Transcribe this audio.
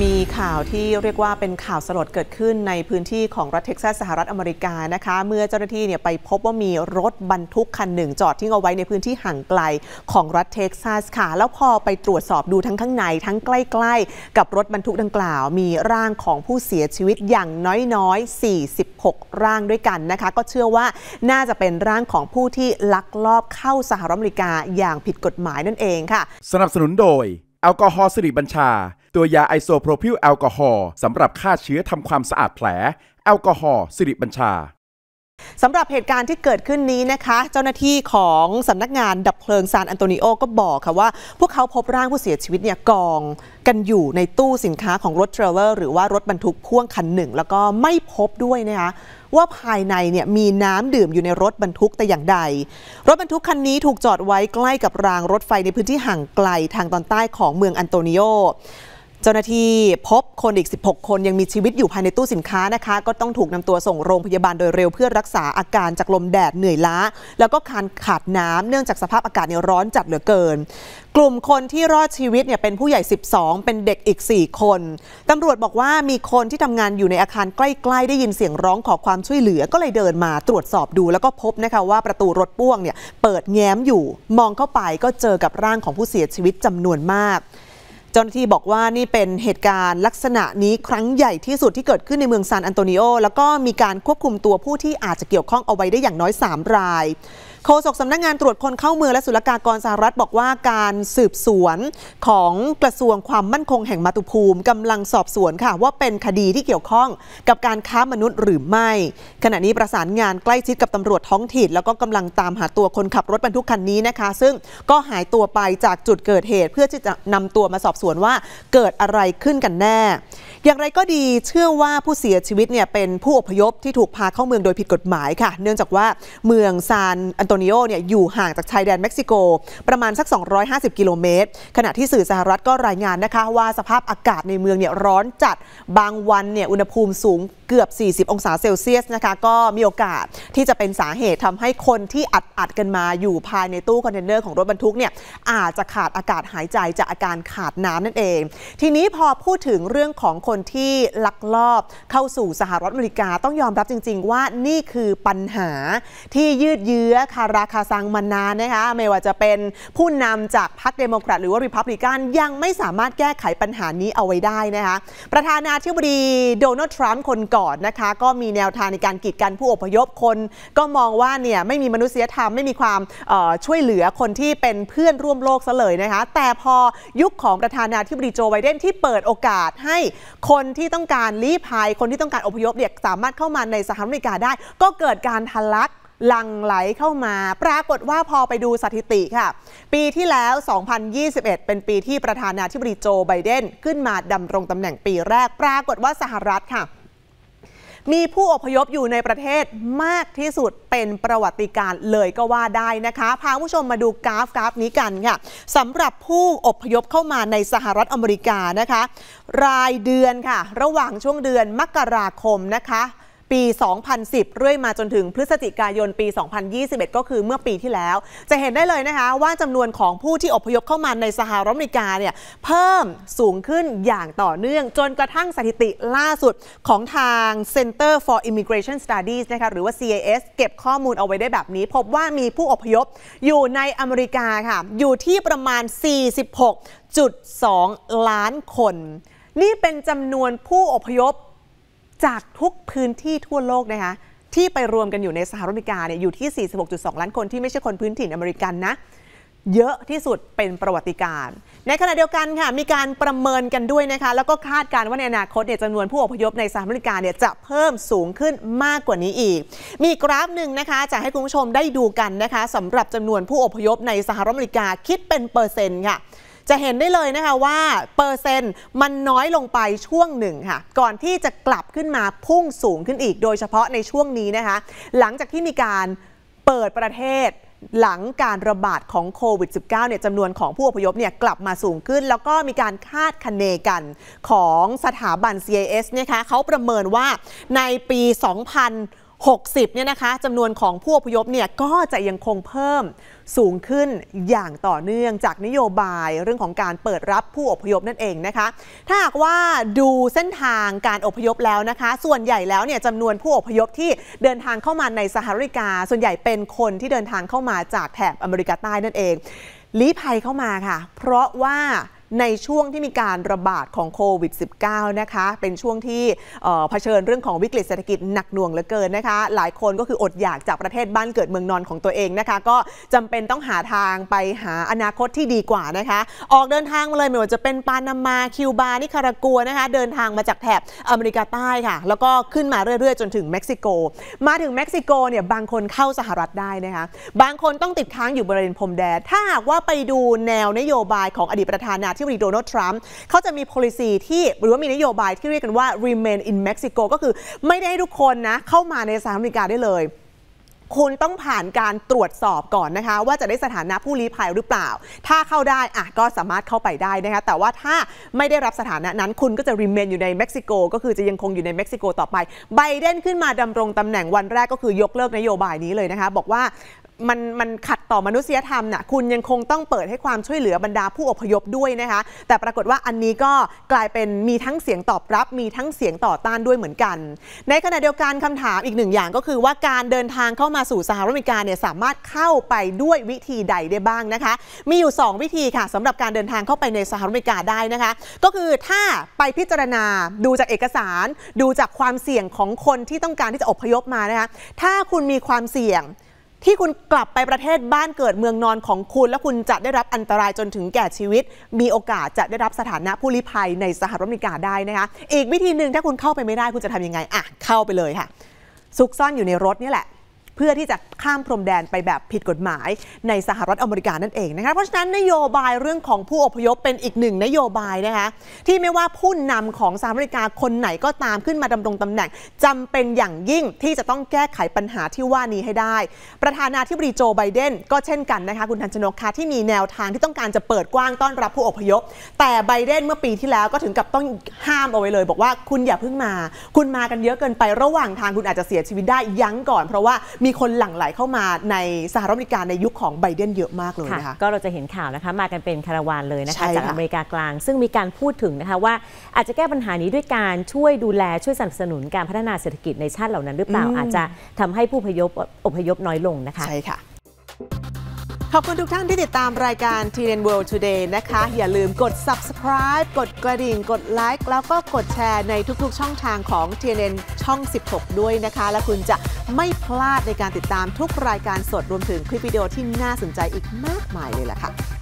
มีข่าวที่เรียกว่าเป็นข่าวสลดเกิดขึ้นในพื้นที่ของรัฐเท็กซัสสหรัฐอเมริกานะคะ เมื่อเจ้าหน้าที่เนี่ยไปพบว่ามีรถบรรทุกคันหนึ่งจอดทิ้งเอาไว้ในพื้นที่ห่างไกลของรัฐเท็กซัสค่ะ แล้วพอไปตรวจสอบดูทั้งข้างในทั้งใกล้ๆ กับรถบรรทุกดังกล่าว มีร่างของผู้เสียชีวิตอย่างน้อยๆ 46 ร่างด้วยกันนะคะ ก็เชื่อว่าน่าจะเป็นร่างของผู้ที่ลักลอบเข้าสหรัฐอเมริกาอย่างผิดกฎหมายนั่นเองค่ะ สนับสนุนโดยแอลกอฮอล์สิริบัญชาตัวยาไอโซโพรพิลแอลกอฮอล์สำหรับฆ่าเชื้อทำความสะอาดแผลแอลกอฮอล์สิริบัญชาสำหรับเหตุการณ์ที่เกิดขึ้นนี้นะคะ เจ้าหน้าที่ของสำนักงานดับเพลิงซานอันโตนิโอก็บอกค่ะว่า พวกเขาพบร่างผู้เสียชีวิตเนี่ยกอง กันอยู่ในตู้สินค้าของรถเทรลเลอร์ หรือว่ารถบรรทุกพ่วงคันหนึ่งแล้วก็ไม่พบด้วยนะคะ ว่าภายในเนี่ยมีน้ำดื่มอยู่ในรถบรรทุกแต่อย่างใด รถบรรทุกคันนี้ถูกจอดไว้ใกล้กับรางรถไฟในพื้นที่ห่างไกลทางตอนใต้ของเมืองอันโตนิโอเจ้าหน้าที่พบคนอีก 16 คนยังมีชีวิตอยู่ภายในตู้สินค้านะคะ ก็ต้องถูกนำตัวส่งโรงพยาบาลโดยเร็ว เพื่อรักษาอาการจากลมแดดเหนื่อยล้า แล้วก็คันขาดน้ำเนื่องจากสภาพอากาศเนี่ยร้อนจัดเหลือเกิน กลุ่มคนที่รอดชีวิตเนี่ยเป็นผู้ใหญ่ 12 เป็นเด็กอีก 4 คนตำรวจบอกว่ามีคนที่ทำงานอยู่ในอาคารใกล้ ๆ ได้ยินเสียงร้องขอความช่วยเหลือก็เลยเดินมาตรวจสอบดู แล้วก็พบนะคะว่าประตูรถป่วงเนี่ยเปิดแง้มอยู่ มองเข้าไปก็เจอกับร่างของผู้เสียชีวิตจำนวนมากเจ้าหน้าที่บอกว่านี่เป็นเหตุการณ์ลักษณะนี้ครั้งใหญ่ที่สุดที่เกิดขึ้นในเมืองซานอันโตนิโอ แล้วก็มีการควบคุมตัวผู้ที่อาจจะเกี่ยวข้องเอาไว้ได้อย่างน้อย 3 รายโฆษกสำนักงงานตรวจคนเข้าเมืองและศุลกากรสหรัฐ บอกว่าการสืบสวนของกระทรวงความมั่นคงแห่งมาตุภูมิกำลังสอบสวนค่ะ ว่าเป็นคดีที่เกี่ยวข้องกับการค้ามนุษย์หรือไม่ ขณะนี้ประสานงานใกล้ชิดกับตำรวจท้องถิ่น แล้วก็กำลังตามหาตัวคนขับรถบรรทุกคันนี้นะคะ ซึ่งก็หายตัวไปจากจุดเกิดเหตุ เพื่อที่จะนำตัวมาสอบสวนว่าเกิดอะไรขึ้นกันแน่อย่างไรก็ดีเชื่อว่าผู้เสียชีวิตเนี่ยเป็นผู้อพยพที่ถูกพาเข้าเมืองโดยผิดกฎหมายค่ะ เนื่องจากว่าเมืองซานอันโตนิโอเนี่ยอยู่ห่างจากชายแดนเม็กซิโกประมาณสัก 250 กิโลเมตร ขณะที่สื่อสหรัฐก็รายงานนะคะ ว่าสภาพอากาศในเมืองเนี่ยร้อนจัดบางวันเนี่ยอุณหภูมิสูงเกือบ 40 องศาเซลเซียส นะคะ ก็มีโอกาสที่จะเป็นสาเหตุทำให้คนที่อัดอัดกันมาอยู่ภายในตู้คอนเทนเนอร์ของรถบรรทุกเนี่ย อาจจะขาดอากาศหายใจจากอาการขาดน้ำนั่นเอง ทีนี้พอพูดถึงเรื่องของคนที่ลักลอบเข้าสู่สหรัฐอเมริกาต้องยอมรับจริง ๆ ว่านี่คือปัญหาที่ยืดเยื้อคาราคาซังมานานนะคะไม่ว่าจะเป็นผู้นำจากพรรคเดโมแครตหรือว่าริพับลิกันยังไม่สามารถแก้ไขปัญหานี้เอาไว้ได้นะคะประธานาธิบดีโดนัลด์ทรัมป์คนก่อนอดนะคะก็มีแนวทางในการกีดกันผู้อพยพ คน ก็มองว่าเนี่ยไม่มีมนุษยธรรมไม่มีความช่วยเหลือคนที่เป็นเพื่อนร่วมโลกซะเลยนะคะ แต่พอยุคของประธานาธิบดีโจไบเดนที่เปิดโอกาสให้คนที่ต้องการลี้ภัยคนที่ต้องการอพยพเนี่ยสามารถเข้ามาในสหรัฐอเมริกาได้ ก็เกิดการทะลักลังไหลเข้ามา ปรากฏว่าพอไปดูสถิติค่ะ ปีที่แล้ว 2021 เป็นปีที่ประธานาธิบดีโจไบเดนขึ้นมาดำรงตำแหน่งปีแรก ปรากฏว่าสหรัฐค่ะมีผู้อพยพอยู่ในประเทศมากที่สุดเป็นประวัติการเลยก็ว่าได้นะคะ พาผู้ชมมาดูกราฟกราฟนี้กันค่ะสำหรับผู้อพยพเข้ามาในสหรัฐอเมริกานะคะ รายเดือนค่ะ ระหว่างช่วงเดือนมกราคมนะคะปี 2010 เรื่อยมาจนถึงพฤศจิกายนปี 2021 ก็คือเมื่อปีที่แล้ว จะเห็นได้เลยนะคะว่าจำนวนของผู้ที่อพยพเข้ามาในสหรัฐอเมริกาเนี่ยเพิ่มสูงขึ้นอย่างต่อเนื่อง จนกระทั่งสถิติล่าสุดของทาง Center for Immigration Studies นะคะหรือว่า CIS เก็บข้อมูลเอาไว้ได้แบบนี้ พบว่ามีผู้อพยพอยู่ในอเมริกาค่ะอยู่ที่ประมาณ 46.2 ล้านคน นี่เป็นจำนวนผู้อพยพจากทุกพื้นที่ทั่วโลกนะคะ ที่ไปรวมกันอยู่ในสหรัฐอเมริกาเนี่ยอยู่ที่ 46.2 ล้านคนที่ไม่ใช่คนพื้นถิ่นอเมริกันนะ เยอะที่สุดเป็นประวัติการในขณะเดียวกันค่ะ มีการประเมินกันด้วยนะคะ แล้วก็คาดการณ์ว่าในอนาคตเนี่ยจำนวนผู้อพยพในสหรัฐอเมริกาเนี่ยจะเพิ่มสูงขึ้นมากกว่านี้อีก มีกราฟหนึ่งนะคะจะให้คุณผู้ชมได้ดูกันนะคะสำหรับจำนวนผู้อพยพในสหรัฐอเมริกาคิดเป็นเปอร์เซ็นต์ค่ะจะเห็นได้เลยนะคะว่าเปอร์เซ็นต์มันน้อยลงไปช่วงหนึ่งค่ะก่อนที่จะกลับขึ้นมาพุ่งสูงขึ้นอีกโดยเฉพาะในช่วงนี้นะคะหลังจากที่มีการเปิดประเทศหลังการระบาดของโควิด -19 เนี่ยจำนวนของผู้อพยพเนี่ยกลับมาสูงขึ้น แล้วก็มีการคาดคะเนกันของสถาบัน CIS นี่ยคะเขาประเมินว่าในปี 2 0 60เนี่ยนะคะจำนวนของผู้อพยพเนี่ย ก็จะยังคงเพิ่มสูงขึ้นอย่างต่อเนื่องจากนโยบายเรื่องของการเปิดรับผู้อพยพนั่นเองนะคะถ้าหากว่าดูเส้นทางการอพยพแล้วนะคะ ส่วนใหญ่แล้วเนี่ยจำนวนผู้อพยพที่เดินทางเข้ามาในสหรัฐอเมริกา ส่วนใหญ่เป็นคนที่เดินทางเข้ามาจากแถบอเมริกาใต้นั่นเอง ลี้ภัยเข้ามาค่ะ เพราะว่าในช่วงที่มีการระบาดของโควิด -19 นะคะเป็นช่วงที่เผชิญเรื่องของวิกฤตเศรษฐกิจหนักหน่วงเหลือเกินนะคะหลายคนก็คืออดอยากจากประเทศบ้านเกิดเมืองนอนของตัวเองนะคะก็จำเป็นต้องหาทางไปหาอนาคตที่ดีกว่านะคะออกเดินทางมาเลยไม่ว่าจะเป็นปานามาคิวบานิคารากัวนะคะเดินทางมาจากแถบอเมริกาใต้ค่ะแล้วก็ขึ้นมาเรื่อยๆ จนถึงเม็กซิโกมาถึงเม็กซิโกเนี่ยบางคนเข้าสหรัฐได้นะคะบางคนต้องติดค้างอยู่บริเวณพรมแดนถ้าหากว่าไปดูแนวนโยบายของอดีตประธานาธิธิบดีโดนัลด์ ทรัมป์เขาจะมี policy ที่หรือว่ามีนโยบายที่เรียกกันว่า remain in Mexico ก็คือไม่ได้ให้ทุกคนนะเข้ามาในสหรัฐอเมริกาได้เลย คุณต้องผ่านการตรวจสอบก่อนนะคะว่าจะได้สถานะผู้ลี้ภัยหรือเปล่า ถ้าเข้าได้อ่ะก็สามารถเข้าไปได้นะคะแต่ว่าถ้าไม่ได้รับสถานะนั้นคุณก็จะรีเมนอยู่ในเม็กซิโกก็คือจะยังคงอยู่ในเม็กซิโกต่อไปไบเดนขึ้นมาดำรงตำแหน่งวันแรกก็คือยกเลิกนโยบายนี้เลยนะคะบอกว่ามัน มัน ขัดต่อมนุษยธรรมน่ะคุณยังคงต้องเปิดให้ความช่วยเหลือบรรดาผู้อพยพด้วยนะคะ แต่ปรากฏว่าอันนี้ก็กลายเป็นมีทั้งเสียงตอบรับ มีทั้งเสียงต่อต้านด้วยเหมือนกัน ในขณะเดียวกันคำถามอีกหนึ่งอย่างก็คือว่าการเดินทางเข้ามาสู่สหรัฐอเมริกาเนี่ยสามารถเข้าไปด้วยวิธีใดได้บ้างนะคะ มีอยู่ 2 วิธีค่ะ สำหรับการเดินทางเข้าไปในสหรัฐอเมริกาได้นะคะ ก็คือถ้าไปพิจารณาดูจากเอกสาร ดูจากความเสี่ยงของคนที่ต้องการที่จะอพยพมานะคะถ้าคุณมีความเสี่ยงที่คุณกลับไปประเทศบ้านเกิดเมืองนอนของคุณ และคุณจะได้รับอันตรายจนถึงแก่ชีวิต มีโอกาสจะได้รับสถานะผู้ลี้ภัยในสหรัฐอเมริกาได้นะคะ อีกวิธีหนึ่งถ้าคุณเข้าไปไม่ได้คุณจะทํำยังไง อ่ะเข้าไปเลยค่ะซุกซ่อนอยู่ในรถนี่แหละพื่อที่จะข้ามพรมแดนไปแบบผิดกฎหมายในสหรัฐอเมริกานั่นเองนะคะเพราะฉะนั้นนโยบายเรื่องของผู้อพยพเป็นอีกหนึ่งนโยบายนะคะที่ไม่ว่าผู้นำของสหรัฐอเมริกาคนไหนก็ตามขึ้นมาดำรงตำแหน่ง จำเป็นอย่างยิ่งที่จะต้องแก้ไขปัญหาที่ว่านี้ให้ได้ ประธานาธิบดีโจไบเดน ก็เช่นกันนะคะคุณทันชนกค่ะที่มีแนวทางที่ต้องการจะเปิดกว้างต้อนรับผู้อพยพแต่ไบเดนเมื่อปีที่แล้วก็ถึงกับต้องห้ามเอาไว้เลย บอกว่าคุณอย่าเพิ่งมา คุณมากันเยอะเกินไประหว่างทางคุณอาจจะเสียชีวิตได้ยั้งก่อนเพราะว่ามีคนหลั่งไหลเข้ามาในสหรัฐอเมริกาในยุคของไบเดนเยอะมากเลยนะคะก็เราจะเห็นข่าวนะคะมากันเป็นคาราวานเลยนะคะจากอเมริกากลาง ซึ่งมีการพูดถึงนะคะ ว่าอาจจะแก้ปัญหานี้ด้วยการช่วยดูแลช่วยสนับสนุนการพัฒนาเศรษฐกิจในชาติเหล่านั้นหรือเปล่า อาจจะทำให้ผู้พยพอพยพน้อยลงนะคะใช่ค่ะขอบคุณทุกท่านที่ติดตามรายการ TNN World Today นะคะ อย่าลืมกด subscribe กดกระดิ่ง กดไลค์ แล้วก็กดแชร์ในทุกๆ ช่องทางของ t ี n ช่อง 16 ด้วยนะคะ และคุณจะไม่พลาดในการติดตามทุกรายการสดรวมถึงคลิปวิดีโอที่น่าสนใจอีกมากมายเลยล่ะค่ะ